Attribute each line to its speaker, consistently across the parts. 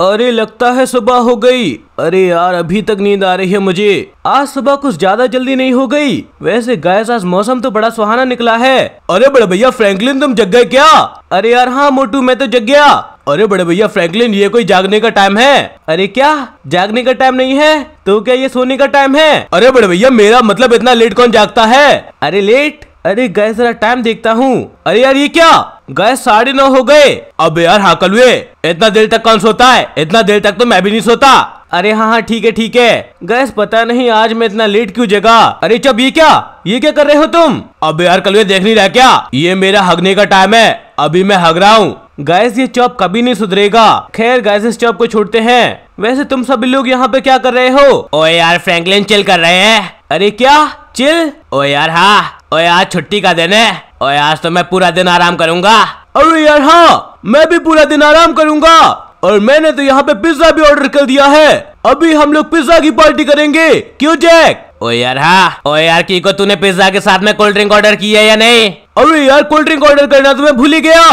Speaker 1: अरे लगता है सुबह हो गई अरे यार अभी तक नींद आ रही है मुझे आज सुबह कुछ ज्यादा जल्दी नहीं हो गई वैसे गैस आज मौसम तो बड़ा सुहाना निकला है अरे बड़े भैया फ्रैंकलिन तुम जग गए क्या अरे यार हाँ मोटू मैं तो जग गया अरे बड़े भैया फ्रैंकलिन ये कोई जागने का टाइम है अरे क्या जागने का टाइम नहीं है तो क्या ये सोने का टाइम है अरे बड़े भैया मेरा मतलब इतना लेट कौन जागता है अरे लेट अरे गए जरा टाइम देखता हूँ अरे यार ये क्या गए साढ़े नौ हो गए अब यार हाकल हुए इतना देर तक कौन सोता है इतना देर तक तो मैं भी नहीं सोता अरे हाँ हाँ ठीक है ठीक है गैस पता नहीं आज मैं इतना लेट क्यों जगा अरे चब ये क्या ये क्या कर रहे हो तुम अब यार कल देख नहीं रहा क्या ये मेरा हगने का टाइम है अभी मैं हग रहा हूँ गैस ये चौप कभी नहीं सुधरेगा खैर गैस इस चौप को छोड़ते हैं वैसे तुम सभी लोग यहाँ पे क्या कर रहे हो ओ यार फ्रैंकलिन चिल कर रहे हैं अरे क्या चिल ओ यार हाँ और आज छुट्टी का दिन है और आज तो मैं पूरा दिन आराम करूंगा अरे यार हाँ मैं भी पूरा दिन आराम करूंगा और मैंने तो यहाँ पे पिज्जा भी ऑर्डर कर दिया है अभी हम लोग पिज्जा की पार्टी करेंगे क्यों जैक ओ यार हाँ ओ यार की को तूने पिज्जा के साथ में कोल्ड ड्रिंक ऑर्डर किया या नहीं अरे यार कोल्ड ड्रिंक ऑर्डर करना तो मैं भूल ही गया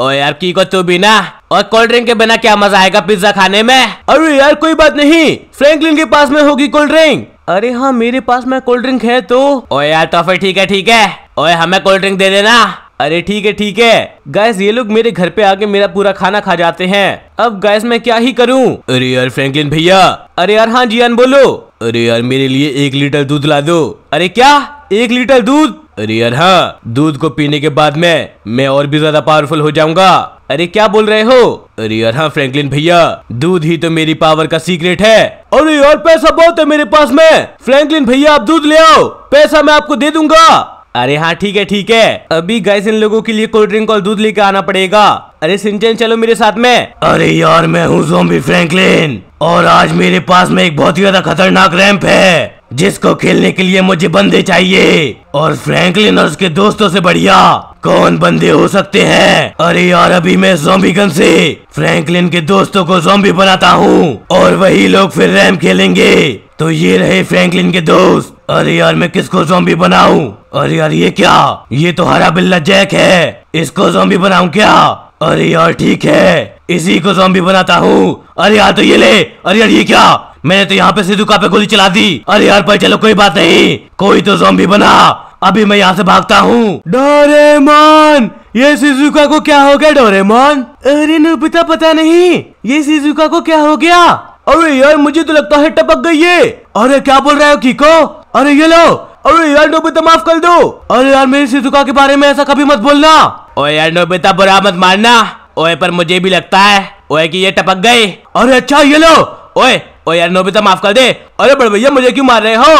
Speaker 1: ओ यार की को तू भी ना और कोल्ड ड्रिंक के बिना क्या मजा आएगा पिज्जा खाने में अरे यार कोई बात नहीं फ्रैंकलिन के पास में होगी कोल्ड ड्रिंक अरे हाँ मेरे पास में कोल्ड ड्रिंक है तो ओए यार तो फिर ठीक है ठीक है ओए हमें कोल्ड ड्रिंक दे देना अरे ठीक है ठीक है गैस ये लोग मेरे घर पे आके मेरा पूरा खाना खा जाते हैं अब गैस मैं क्या ही करूं अरे यार फ्रैंकलिन भैया अरे यार हाँ जियान बोलो अरे यार मेरे लिए एक लीटर दूध ला दो अरे क्या एक लीटर दूध अरे यार हाँ दूध को पीने के बाद में मैं और भी ज्यादा पावरफुल हो जाऊंगा अरे क्या बोल रहे हो अरे यार हाँ फ्रैंकलिन भैया दूध ही तो मेरी पावर का सीक्रेट है अरे यार पैसा बहुत है मेरे पास में फ्रैंकलिन भैया आप दूध ले आओ पैसा मैं आपको दे दूंगा अरे हाँ ठीक है ठीक है अभी गैस इन लोगों के लिए कोल्ड ड्रिंक और दूध लेके आना पड़ेगा अरे सिंचन चलो मेरे साथ में अरे यार मैं हूँ जोम्बी फ्रैंकलिन और आज मेरे पास में एक बहुत ही ज्यादा खतरनाक रैंप है जिसको खेलने के लिए मुझे बंदे चाहिए और फ्रैंकलिन और उसके दोस्तों से बढ़िया कौन बंदे हो सकते हैं अरे यार अभी मैं जोम्बी गन से फ्रैंकलिन के दोस्तों को जोम्बी बनाता हूँ और वही लोग फिर रैम खेलेंगे तो ये रहे फ्रैंकलिन के दोस्त अरे यार मैं किसको जोम्बी बनाऊँ अरे यार ये क्या ये तो हरा बिल्ला जैक है इसको जोम्बी बनाऊं क्या अरे यार ठीक है इसी को जोम्बी बनाता हूँ अरे यार हाँ, तो ये ले अरे यार ये क्या मैंने तो यहाँ पे का पे गोली चला दी अरे यार पर चलो कोई बात नहीं कोई तो जोम्बी बना अभी मैं यहाँ से भागता हूँ डोरेमोन ये सिजुका को क्या हो गया डोरेमोन अरे नुपिता पता नहीं ये सिजुका को क्या हो गया अरे यार मुझे तो लगता है टपक गई ये अरे क्या बोल रहे हो कीको अरे ये लो अरे यार नोबिता माफ कर दो अरे यार मेरी सिजुका के बारे में ऐसा कभी मत बोलना ओए यार नोबिता बुरा मत मारना ओए पर मुझे भी लगता है ओए कि ये टपक गई अरे अच्छा ये लो ओए ओ यार नोबिता माफ कर दे अरे बड़ भैया मुझे क्यों मार रहे हो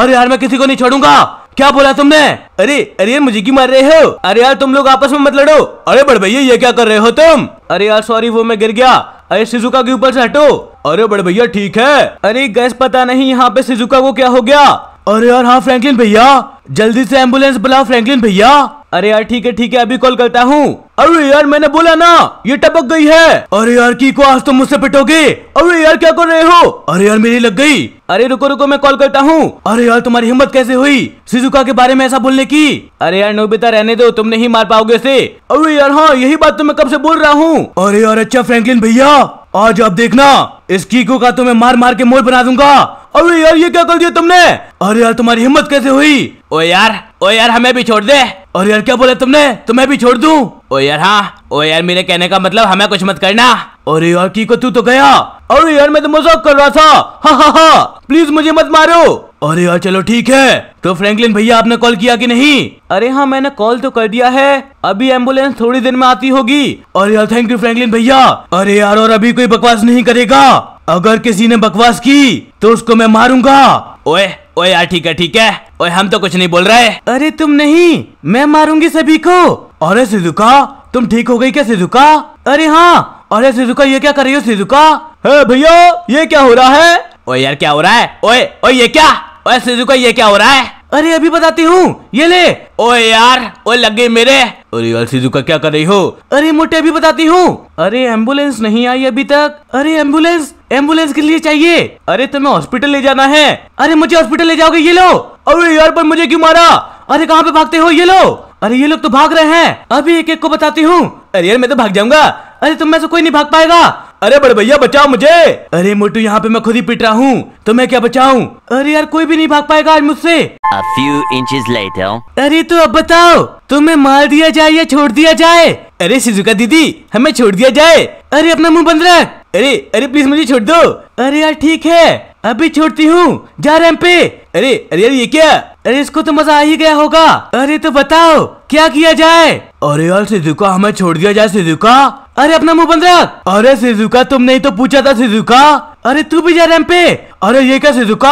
Speaker 1: अरे यार मैं किसी को नहीं छोड़ूंगा क्या बोला तुमने अरे अरे यार मुझे क्यों मार रहे हो अरे यार तुम लोग आपस में मत लड़ो अरे बड़ भैया ये क्या कर रहे हो तुम अरे यार सॉरी वो मैं गिर गया अरे सिजुका के ऊपर से हटो अरे बड़ भैया ठीक है अरे गैस पता नहीं यहाँ पे सिजुका को क्या हो गया अरे यार हाँ फ्रैंकलिन भैया जल्दी से एम्बुलेंस बुलाओ फ्रैंकलिन भैया अरे यार ठीक है ठीक है अभी कॉल करता हूँ अरे यार मैंने बोला ना ये टपक गई है अरे यार की को आज तुम तो मुझसे पिटोगे अरे यार क्या कर रहे हो अरे यार मेरी लग गई अरे रुको रुको मैं कॉल करता हूँ अरे यार तुम्हारी हिम्मत कैसे हुई सिजुका के बारे में ऐसा बोलने की अरे यार नोबिता रहने दो तुम नहीं मार पाओगे से अरे यार हाँ यही बात तो मैं कब से बोल रहा हूँ अरे यार अच्छा फ्रेंकलिन भैया आज आप देखना इस कीको का तुम्हें मार मार के मोल बना दूंगा अरे यार ये क्या कर दिया तुमने अरे यार तुम्हारी हिम्मत कैसे हुई ओ यार ओ यार हमें भी छोड़ दे और यार क्या बोला तुमने तुम्हें भी छोड़ दूं ओ यार हाँ ओ यार मेरे कहने का मतलब हमें कुछ मत करना अरे यार की को तू तो गया अरे यार मैं तो मजाक कर रहा था हा हा हा प्लीज मुझे मत मारो अरे यार चलो ठीक है तो फ्रैंकलिन भैया आपने कॉल किया कि नहीं अरे हाँ मैंने कॉल तो कर दिया है अभी एम्बुलेंस थोड़ी देर में आती होगी अरे यार थैंक यू फ्रैंकलिन भैया अरे यार और अभी कोई बकवास नहीं करेगा अगर किसी ने बकवास की तो उसको मैं मारूंगा ओए ओए यार ठीक है ठीक है ओए हम तो कुछ नहीं बोल रहे अरे तुम नहीं मैं मारूंगी सभी को अरे सिजुका तुम ठीक हो गई क्या सिजुका अरे हाँ अरे सिजुका ये क्या कर रही हो सिजुका है भैया ये क्या हो रहा है ओ यार क्या हो रहा है ओए ओए ये क्या ओए सिजुका ये क्या हो रहा है अरे अभी बताती हूँ ये ले ओए यार ओए लग गई मेरे अरे यार सिजुका क्या कर रही हो अरे मोटे अभी बताती हूँ अरे एम्बुलेंस नहीं आई अभी तक अरे एम्बुलेंस एम्बुलेंस के लिए चाहिए अरे तुम्हें हॉस्पिटल ले जाना है अरे मुझे हॉस्पिटल ले जाओगे ये लो अरे यार पर मुझे क्यों मारा अरे कहाँ पे भागते हो ये लो अरे ये लोग तो भाग रहे हैं अभी एक एक को बताती हूँ अरे यार मैं तो भाग जाऊंगा अरे तुम में से कोई नहीं भाग पाएगा अरे बड़े भैया बचाओ मुझे अरे मोटू यहाँ पे मैं खुद ही पिट रहा हूँ तो मैं क्या बचाऊ अरे यार कोई भी नहीं भाग पाएगा आज मुझसे A few inches later. अरे तो अब बताओ तुम्हें मार दिया जाए या छोड़ दिया जाए अरे सिजुका दीदी हमें छोड़ दिया जाए अरे अपना मुंह बंद रख अरे अरे प्लीज मुझे छोड़ दो अरे यार ठीक है अभी छोड़ती हूँ जा हम पे अरे अरे यार ये क्या अरे इसको तो मजा आ ही गया होगा अरे तो बताओ क्या किया जाए अरे यार सिजुका हमें छोड़ दिया जाए सिजुका अरे अपना मुंह बंद रख अरे सिजुका तुमने ही तो पूछा था सिजुका अरे तू भी जा रैम पे अरे ये क्या सिजुका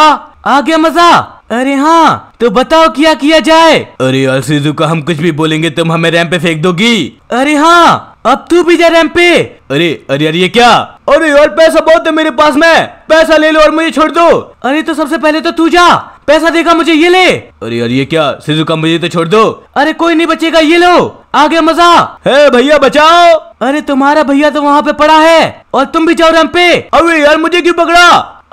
Speaker 1: आ गया मजा अरे हाँ तो बताओ क्या किया जाए अरे यार सिजुका हम कुछ भी बोलेंगे तुम हमें रैम पे फेंक दोगी अरे हाँ अब तू भी जा रैम पे अरे अरे अरे ये क्या अरे यार पैसा बहुत है मेरे पास में पैसा ले लो और मुझे छोड़ दो अरे तो सबसे पहले तो तू जा पैसा देगा मुझे ये ले अरे यार ये क्या सिजुका मुझे तो छोड़ दो अरे कोई नहीं बचेगा ये लो आगे मजा है भैया बचाओ अरे तुम्हारा भैया तो वहाँ पे पड़ा है और तुम भी जाओ रैम पे अरे यार मुझे क्यों पकड़ा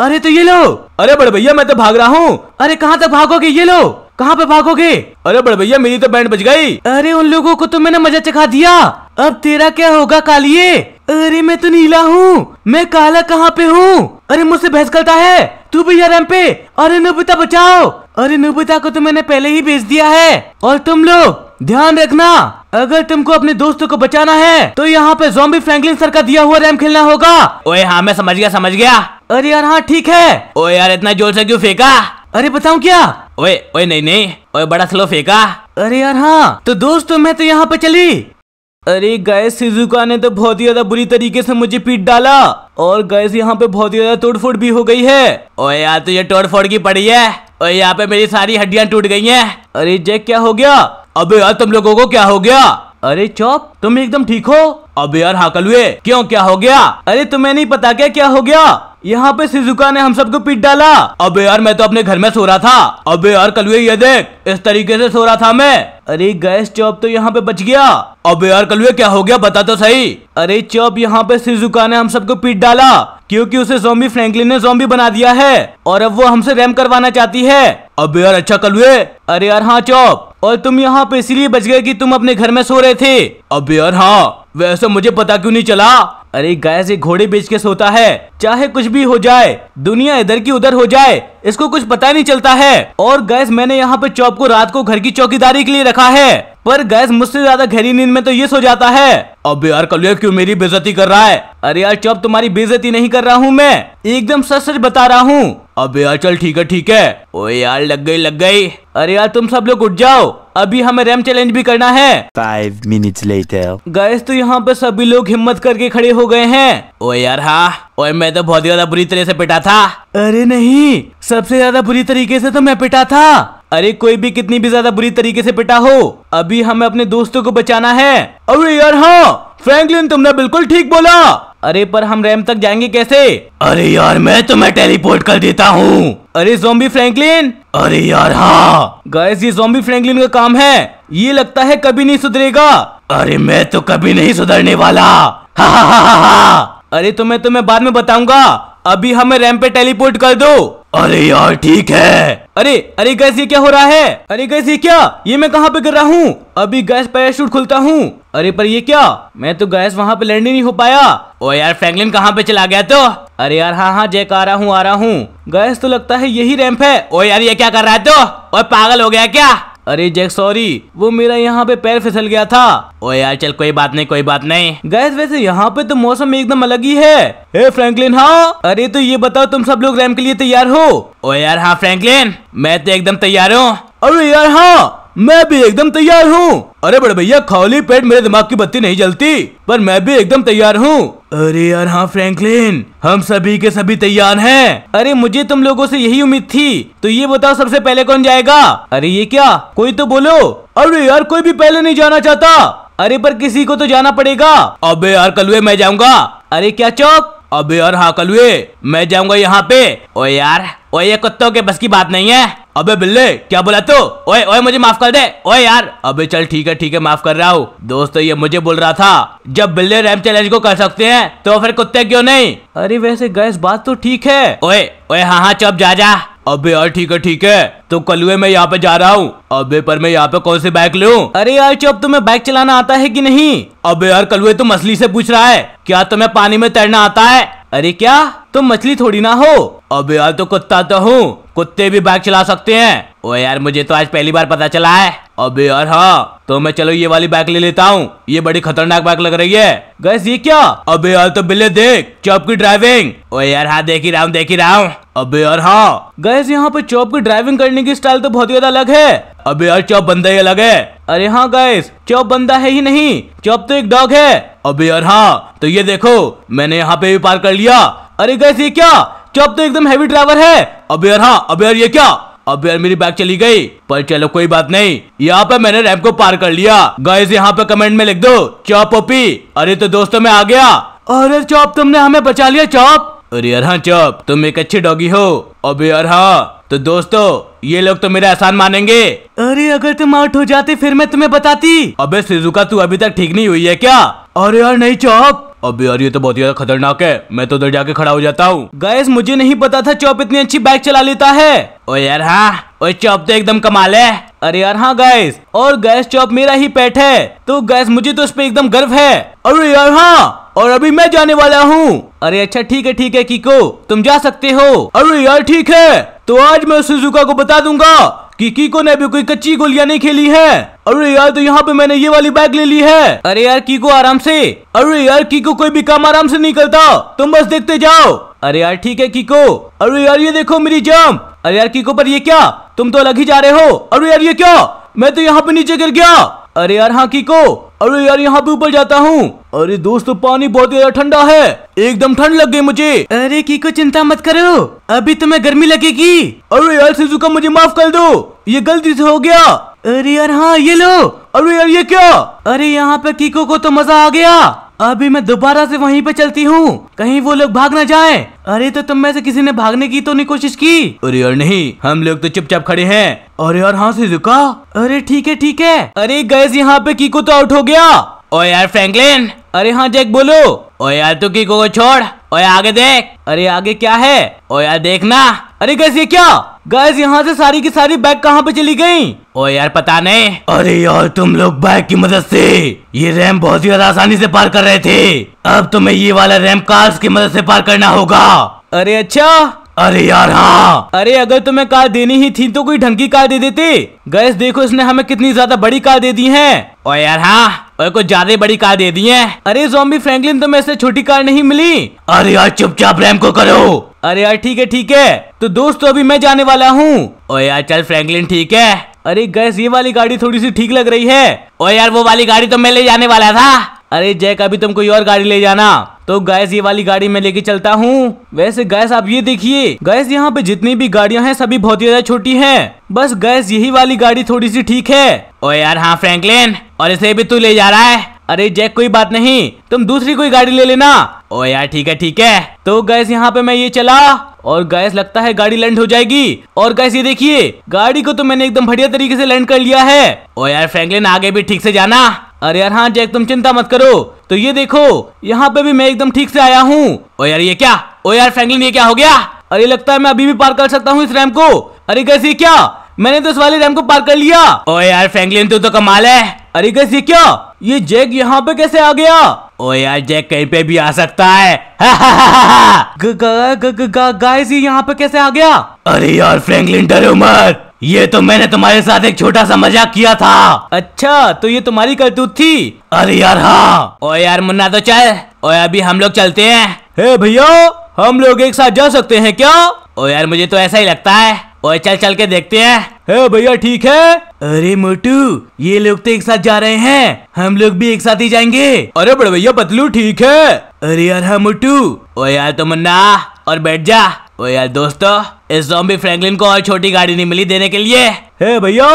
Speaker 1: अरे तो ये लो अरे बड़े भैया मैं तो भाग रहा हूँ अरे कहाँ तक भागोगे ये लो कहाँ पे भागोगे अरे बड़े भैया मेरी तो बैंड बच गई अरे उन लोगों को तो मैंने मजा चखा दिया अब तेरा क्या होगा कालिए अरे मैं तो नीला हूँ मैं काला कहाँ पे हूँ अरे मुझसे बहस करता है तू भी यार पे अरे नुबिता बचाओ अरे नुबिता को तो मैंने पहले ही भेज दिया है और तुम लोग ध्यान रखना अगर तुमको अपने दोस्तों को बचाना है तो यहाँ पे जोम्बी फ्रैंकलिन सर का दिया हुआ रैम खेलना होगा ओए हाँ मैं समझ गया समझ गया अरे यार हाँ ठीक है ओए यार इतना जोर से क्यों फेंका अरे बताऊँ क्या ओए ओए नहीं नहीं ओए बड़ा स्लो फेंका अरे यार हाँ तो दोस्तों मैं तो यहाँ पे चली अरे गैस सिजुका ने तो बहुत ही ज्यादा बुरी तरीके से मुझे पीट डाला और गैस यहाँ पे बहुत ही ज्यादा तोड़फोड़ भी हो गई है और यार तुझे तोड़फोड़ की पड़ी है और यहाँ पे मेरी सारी हड्डियाँ टूट गई हैं अरे जैक क्या हो गया अबे यार तुम लोगों को क्या हो गया अरे चौप तुम एकदम ठीक हो अबे यार हाकल हुए क्यों क्या हो गया अरे तुम्हें नहीं पता क्या क्या हो गया यहाँ पे सिजुका ने हम सबको पीट डाला अबे यार मैं तो अपने घर में सो रहा था अबे यार कलुए ये देख इस तरीके से सो रहा था मैं अरे गैस चौप तो यहाँ पे बच गया अबे यार कलुए क्या हो गया बता तो सही अरे चौप यहाँ पे सिजुका ने हम सबको पीट डाला क्योंकि उसे जोम्बी फ्रैंकलिन ने जोम्बी बना दिया है और अब वो हमसे रैम करवाना चाहती है अबे यार अच्छा कलुए अरे यार हाँ चौप और तुम यहाँ पे इसीलिए बच गए कि तुम अपने घर में सो रहे थे अबे यार हाँ वैसे मुझे पता क्यों नहीं चला अरे गैस एक घोड़े बेच के सोता है चाहे कुछ भी हो जाए दुनिया इधर की उधर हो जाए इसको कुछ पता नहीं चलता है और गैस मैंने यहाँ पे चौप को रात को घर की चौकीदारी के लिए रखा है पर गैस मुझसे ज्यादा घेरी नींद में तो ये सो जाता है अब यार कलिया क्यों मेरी बेजती कर रहा है अरे यार चौप तुम्हारी बेजती नहीं कर रहा हूँ मैं एकदम सच सच बता रहा हूँ अब यार चल ठीक है ठीक है ओ यार लग गई लग गई अरे यार तुम सब लोग उठ जाओ अभी हमें रैम चैलेंज भी करना है फाइव मिनट लेते गैस तो यहाँ पे सभी लोग हिम्मत करके खड़े हो गए हैं ओए यार हाँ ओए मैं तो बहुत ही ज्यादा बुरी तरह से पिटा था अरे नहीं सबसे ज्यादा बुरी तरीके से तो मैं पिटा था अरे कोई भी कितनी भी ज्यादा बुरी तरीके से पिटा हो अभी हमें अपने दोस्तों को बचाना है अरे यार हाँ फ्रैंकलिन तुमने बिल्कुल ठीक बोला अरे पर हम रैम तक जाएंगे कैसे अरे यार मैं तुम्हें टेलीपोर्ट कर देता हूँ अरे जोम्बी फ्रैंकलिन अरे यार हाँ गैस ये जोम्बी फ्रैंकलिन का काम है ये लगता है कभी नहीं सुधरेगा अरे मैं तो कभी नहीं सुधरने वाला हा हा हा हा हा अरे तो मैं तुम्हें बाद में बताऊंगा अभी हमें रैम पे टेलीपोर्ट कर दो अरे यार ठीक है अरे अरे गैस ये क्या हो रहा है अरे गैस ये क्या ये मैं कहाँ पे कर रहा हूँ अभी गैस पैराशूट खुलता हूँ अरे पर ये क्या मैं तो गैस वहाँ पे लैंड ही नहीं हो पाया ओ यार फ्रैंकलिन कहाँ पे चला गया तो अरे यार हाँ हाँ जैक आ रहा हूँ आ रहा हूँ गैस तो लगता है यही रैम्प है ओ यार ये क्या कर रहा है तो और पागल हो गया क्या अरे जैक सॉरी वो मेरा यहाँ पे पैर फिसल गया था ओ यार चल कोई बात नहीं कोई बात नहीं गैस वैसे यहाँ पे तो मौसम एकदम अलग ही है ए फ्रैंकलिन हाँ अरे तो ये बताओ तुम सब लोग रैम के लिए तैयार हो ओ यार हाँ फ्रैंकलिन मैं तो एकदम तैयार हूँ अरे यार हाँ मैं भी एकदम तैयार हूँ अरे बड़े भैया खाली पेट मेरे दिमाग की बत्ती नहीं जलती पर मैं भी एकदम तैयार हूँ अरे यार हाँ फ्रैंकलिन हम सभी के सभी तैयार हैं अरे मुझे तुम लोगों से यही उम्मीद थी तो ये बताओ सबसे पहले कौन जाएगा अरे ये क्या कोई तो बोलो अरे यार कोई भी पहले नहीं जाना चाहता अरे पर किसी को तो जाना पड़ेगा अबे यार कलुए मैं जाऊंगा अरे क्या चौक अबे यार हाँ कलुए मैं जाऊंगा यहाँ पे ओ यार ओ ये कुत्तों के बस की बात नहीं है अबे बिल्ले क्या बोला तो ओए ओए मुझे माफ कर दे ओए यार अबे चल ठीक है ठीक है माफ कर रहा हूँ दोस्तों ये मुझे बोल रहा था जब बिल्ले रैम चैलेंज को कर सकते हैं तो फिर कुत्ते क्यों नहीं अरे वैसे गैस बात तो ठीक है ओए ओए हाँ हाँ चुप जा जा अबे यार ठीक है ठीक है तो कलुए मैं यहाँ पे जा रहा हूँ अबे पर मैं यहाँ पे कौन सी बाइक लूँ अरे यार चुप तुम्हें बाइक चलाना आता है कि नहीं अबे यार कलुए तुम तो असली से पूछ रहा है क्या तुम्हें पानी में तैरना आता है अरे क्या तुम मछली थोड़ी ना हो अब यार तो कुत्ता तो हूँ कुत्ते भी बाइक चला सकते हैं ओ यार मुझे तो आज पहली बार पता चला है अबे यार हाँ तो मैं चलो ये वाली बाइक ले लेता हूँ ये बड़ी खतरनाक बाइक लग रही है गैस ये क्या अबे यार तो बिल्ले देख चौप की ड्राइविंग ओ यार हाँ देख ही रहा हूँ देख ही रहा हूँ अबे यार हाँ गैस यहाँ पे चौप की ड्राइविंग करने की स्टाइल तो बहुत ज्यादा अलग है अबे यार चौप बंदा ही अलग है अरे हाँ गाइस चौप बंदा है ही नहीं चौप तो एक डॉग है अबे यार हाँ तो ये देखो मैंने यहाँ पे भी पार कर लिया अरे गाइस ये क्या चौप तो एकदम हैवी ड्राइवर है अबे यार हाँ अबे यार ये क्या अब यार मेरी बाइक चली गई पर चलो कोई बात नहीं यहाँ पे मैंने रैम्प को पार कर लिया गाइस यहाँ पे कमेंट में लिख दो चौप ओपी अरे तो दोस्तों मैं आ गया अरे चौप तुमने हमें बचा लिया चौप अरे यार हाँ चौप तुम एक अच्छे डॉगी हो अबे यार हाँ तो दोस्तों ये लोग तो मेरा आसान मानेंगे अरे अगर तुम आउट हो जाते फिर मैं तुम्हें बताती अबे सिजुका तू अभी तक ठीक नहीं हुई है क्या अरे यार नहीं चौप अब यार ये तो बहुत ज्यादा खतरनाक है मैं तो उधर जाके खड़ा हो जाता हूँ गैस मुझे नहीं पता था चौप इतनी अच्छी बाइक चला लेता है ओ यार हाँ ओ चौप तो एकदम कमाल है अरे यार हाँ गैस और गैस चौप मेरा ही पेट है तो गैस मुझे तो उस पर एकदम गर्व है अरे यार हाँ और अभी मैं जाने वाला हूँ अरे अच्छा ठीक है ठीक है कीको तुम जा सकते हो अरे यार ठीक है तो आज मैं सुजुका को बता दूंगा कि कीको ने अभी कोई कच्ची गोलियां नहीं खेली है अरे यार तो यहाँ पे मैंने ये वाली बैग ले ली है अरे यार कीको आराम से अरे यार कीको कोई भी काम आराम से नहीं करता तुम बस देखते जाओ अरे यार ठीक है कीको अरे यार ये देखो मेरी जम अरे यार कीको पर ये क्या तुम तो अलग ही जा रहे हो अरे यार ये क्या मैं तो यहाँ पे नीचे गिर गया अरे यार हाँ कीको अरे यार यहाँ पे ऊपर जाता हूँ अरे दोस्तों पानी बहुत ज्यादा ठंडा है एकदम ठंड लग गई मुझे अरे कीको चिंता मत करो अभी तुम्हें गर्मी लगेगी अरे यार सिजुका मुझे माफ कर दो ये गलती से हो गया अरे यार हाँ ये लो अरे यार ये क्या अरे यहाँ पे कीको को तो मजा आ गया अभी मैं दोबारा से वहीं पे चलती हूँ कहीं वो लोग भाग ना जाए अरे तो तुम में से किसी ने भागने की तो नहीं कोशिश की अरे यार नहीं हम लोग तो चुपचाप खड़े हैं अरे यार हाँ झुका अरे ठीक है ठीक है अरे गैस यहाँ पे कीको तो आउट हो गया ओ यार फ्रैंकलिन अरे हाँ जैक बोलो ओ यार तो कीको को छोड़ ओ आगे देख अरे आगे क्या है ओ यार देखना अरे गैस ये क्या गैस यहाँ से सारी की सारी बैग कहाँ पे चली गई ओ यार पता नहीं अरे यार तुम लोग बैग की मदद से ये रैम बहुत ही आसानी से पार कर रहे थे अब तुम्हें ये वाला रैम कार्स की मदद से पार करना होगा अरे अच्छा अरे यार हाँ अरे अगर तुम्हें कार देनी ही थी तो कोई ढंग की कार दे देते गैस देखो इसने हमें कितनी ज्यादा बड़ी कार दे दी है और यार हाँ और कुछ ज्यादा बड़ी कार दे दी है अरे जोम्बी फ्रैंकलिन तुम्हें इससे छोटी कार नहीं मिली अरे यार चुपचाप रैम को करो अरे यार ठीक है ठीक है तो दोस्तों तो अभी मैं जाने वाला हूँ और यार चल फ्रैंकलिन ठीक है अरे गैस ये वाली गाड़ी थोड़ी सी ठीक लग रही है और यार वो वाली गाड़ी तो मैं ले जाने वाला था अरे जैक अभी तुम कोई और गाड़ी ले जाना तो गैस ये वाली गाड़ी मैं लेके चलता हूँ वैसे गैस आप ये देखिए गैस यहाँ पे जितनी भी गाड़ियाँ हैं सभी बहुत ही ज्यादा छोटी हैं बस गैस यही वाली गाड़ी थोड़ी सी ठीक है ओ यार हाँ फ्रैंकलिन और इसे भी तू ले जा रहा है अरे जैक कोई बात नहीं तुम दूसरी कोई गाड़ी ले लेना ओ यार ठीक है ठीक है तो गैस यहाँ पे मैं ये चला और गैस लगता है गाड़ी लैंड हो जाएगी और गैस ये देखिए गाड़ी को तो मैंने एकदम बढ़िया तरीके से लैंड कर लिया है ओ यार फ्रैंकलिन आगे भी ठीक से जाना अरे यार हाँ जैक तुम चिंता मत करो तो ये देखो यहाँ पे भी मैं एकदम ठीक से आया हूँ ओ यार ये क्या ओ यार फ्रैंकलिन ये क्या हो गया अरे लगता है मैं अभी भी पार कर सकता हूँ इस रैम को अरे गैस ये क्या मैंने तो इस वाली रैम को पार कर लिया ओ यार फ्रैंकलिन तू तो कमाल है अरे कैसे ये क्या ये जैक यहाँ पे कैसे आ गया ओ यार जैक कहीं पे भी आ सकता है गाइस ये यहाँ पे कैसे आ गया
Speaker 2: अरे यार फ्रैंकलिन डरूमर
Speaker 1: ये तो मैंने तुम्हारे साथ एक छोटा सा मजाक किया था अच्छा तो ये तुम्हारी करतूत थी अरे यार हाँ ओ यार मुन्ना तो चल ओ अभी हम लोग चलते हैं हे भैया हम लोग एक साथ जा सकते हैं क्या ओ यार मुझे तो ऐसा ही लगता है ओए चल चल के देखते हैं है भैया ठीक है अरे मोटू ये लोग तो एक साथ जा रहे हैं हम लोग भी एक साथ ही जाएंगे अरे बड़े भैया बतलू ठीक है अरे यार हाँ मोटू ओ यार तो मुन्ना और बैठ जा ओ यार दोस्तों इस जॉम्बी फ्रैंकलिन को और छोटी गाड़ी नहीं मिली देने के लिए हे भैया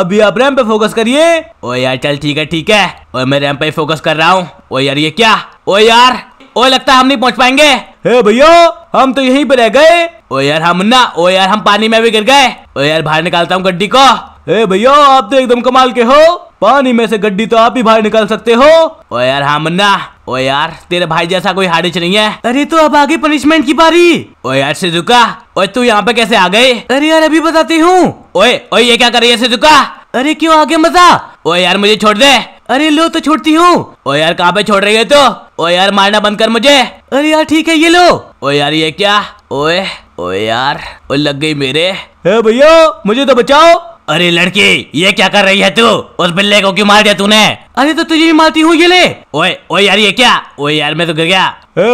Speaker 1: अभी आप रैम पे फोकस करिए ओ यार चल ठीक है ठीक है और मैं रैम पे फोकस कर रहा हूँ ओ यार ये क्या ओ यार ओ लगता है हम नहीं पहुंच पाएंगे हे भैया हम तो यहीं पर रह गए ओ यार हम ना ओ यार हम पानी में भी गिर गए ओ यार बाहर निकालता हूँ गड्डी को हे भैया आप तो एकदम कमाल के हो पानी में से गड्डी तो आप ही बाहर निकाल सकते हो ओ यार हाँ मुन्ना ओ यार तेरे भाई जैसा कोई हारिच नहीं है अरे तो अब आगे पनिशमेंट की बारी ओ यार सिजुका ओए तू यहाँ पे कैसे आ गए अरे यार अभी बताती हूँ ओए ओए ये क्या कर रही है सिजुका अरे क्यों आगे मजा ओ यार मुझे छोड़ दे अरे लो तो छोड़ती हूँ ओ यार कहाँ पे छोड़ रही है तो ओ यार मारना बंद कर मुझे अरे यार ठीक है ये लो ओ यार ये क्या ओए ओ यार ओ लग गई मेरे है भैया मुझे तो बचाओ अरे लड़की ये क्या कर रही है तू उस बिल्ले को क्यों मार दिया तूने अरे तो तुझे भी मारती हूँ ये ले ओए ओए यार ये क्या ओए यार मैं तो गिर गया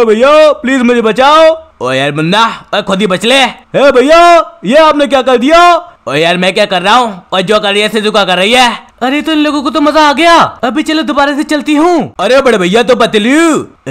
Speaker 1: भैया प्लीज मुझे बचाओ ओ यार बंदा खुद ही बच ले भैया ये आपने क्या कर दिया और यार मैं क्या कर रहा हूँ और जो कर रही है कर रही है अरे तो इन लोगों को तो मजा आ गया अभी चलो दोबारा से चलती हूँ अरे बड़े भैया तो पतलू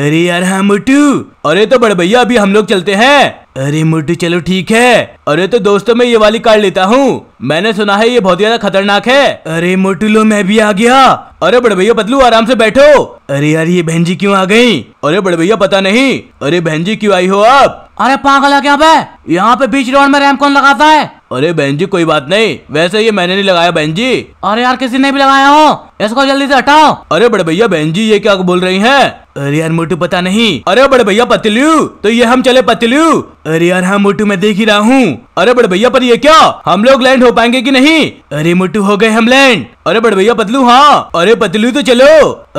Speaker 1: अरे यार हाँ मुटू अरे तो बड़े भैया अभी हम लोग चलते हैं अरे मुटू चलो ठीक है अरे तो दोस्तों मैं ये वाली कार लेता हूँ मैंने सुना है ये बहुत ज्यादा खतरनाक है अरे मोटू लो मैं भी आ गया अरे बड़े भैया पतलू आराम से बैठो अरे यार ये बहन जी क्यों आ गई अरे बड़े भैया पता नहीं अरे बहन जी क्यों आई हो आप अरे पागल है क्या बे यहाँ पे बीच रोड में रैम कौन लगाता है अरे बहन जी कोई बात नहीं वैसे ये मैंने नहीं लगाया बहन जी अरे यार किसी ने भी लगाया हो इसको जल्दी से हटाओ अरे बड़े भैया बहन जी ये क्या बोल रही हैं अरे यार मोटू पता नहीं अरे बड़े भैया पतलू तो ये हम चले पतलू अरे यार हाँ मोटू मैं देख ही रहा हूँ अरे बड़े भैया पर ये क्या हम लोग लैंड हो पाएंगे की नहीं अरे मोटू हो गए हम लैंड अरे बड़े भैया पतलू हाँ अरे पतलू तो चलो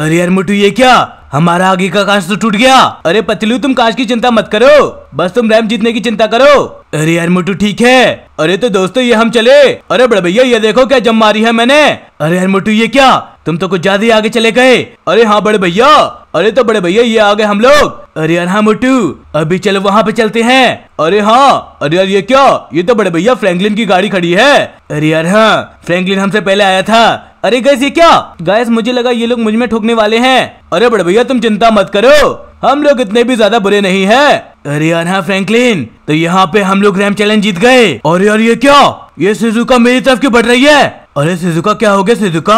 Speaker 1: अरे यार मोटू ये क्या हमारा आगे का कांच तो टूट गया अरे पतलू तुम कांच की चिंता मत करो बस तुम रैम जीतने की चिंता करो अरे यार मोटू ठीक है अरे तो दोस्तों ये हम चले अरे बड़े भैया ये देखो क्या जम मारी है मैंने अरे यार मोटू ये क्या तुम तो कुछ ज्यादा ही आगे चले गए अरे हाँ बड़े भैया अरे तो बड़े भैया ये आ गए हम लोग अरे यार हाँ मोटू अभी चलो वहाँ पे चलते हैं अरे हाँ अरे यार ये क्या ये तो बड़े भैया फ्रैंकलिन की गाड़ी खड़ी है अरे यार हाँ फ्रैंकलिन हमसे पहले आया था अरे गैस ये क्या गैस मुझे लगा ये लोग मुझ में ठोकने वाले हैं अरे बड़े भैया तुम चिंता मत करो हम लोग इतने भी ज्यादा बुरे नहीं है अरे यार हाँ फ्रैंकलिन तो यहाँ पे हम लोग रैम चैलेंज जीत गए और यार ये क्या ये सिजुका मेरी तरफ क्यों बढ़ रही है अरे सिजुका क्या हो गया सिजुका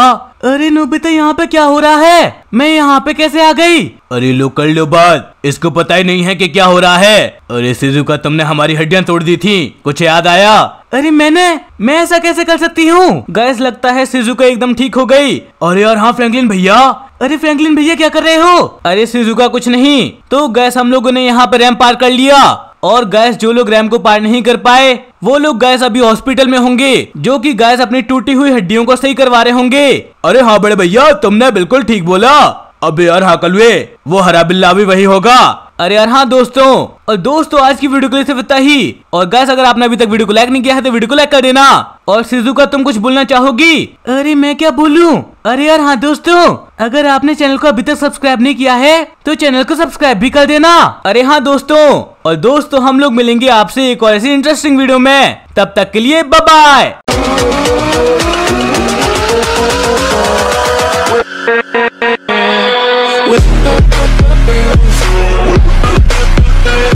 Speaker 1: अरे नोबिता यहाँ पे क्या हो रहा है मैं यहाँ पे कैसे आ गई अरे लो कर लो बात इसको पता ही नहीं है कि क्या हो रहा है अरे सिजुका तुमने हमारी हड्डियाँ तोड़ दी थी कुछ याद आया अरे मैंने मैं ऐसा कैसे कर सकती हूँ गैस लगता है सिजुका एकदम ठीक हो गई अरे और हाँ फ्रैंकलिन भैया अरे फ्रैंकलिन भैया क्या कर रहे हो अरे सिजुका कुछ नहीं तो गैस हम लोगों ने यहाँ पे रैम पार कर लिया और गैस जो लोग रैम को पार नहीं कर पाए वो लोग गैस अभी हॉस्पिटल में होंगे जो कि गैस अपनी टूटी हुई हड्डियों को सही करवा रहे होंगे अरे हाँ बड़े भैया तुमने बिल्कुल ठीक बोला अबे यार हाँ कलुए वो हरा बिल्ला भी वही होगा अरे यार हाँ दोस्तों और दोस्तों आज की वीडियो के लिए सिर्फ इतना ही और गैस अगर आपने अभी तक वीडियो को लाइक नहीं किया है तो वीडियो को लाइक कर देना और का तुम कुछ बोलना चाहोगी अरे मैं क्या बोलू अरे यार हाँ दोस्तों अगर आपने चैनल को अभी तक सब्सक्राइब नहीं किया है तो चैनल को सब्सक्राइब भी कर देना अरे हाँ दोस्तों और दोस्तों हम लोग मिलेंगे आपसे एक और ऐसी इंटरेस्टिंग वीडियो में तब तक के लिए बाय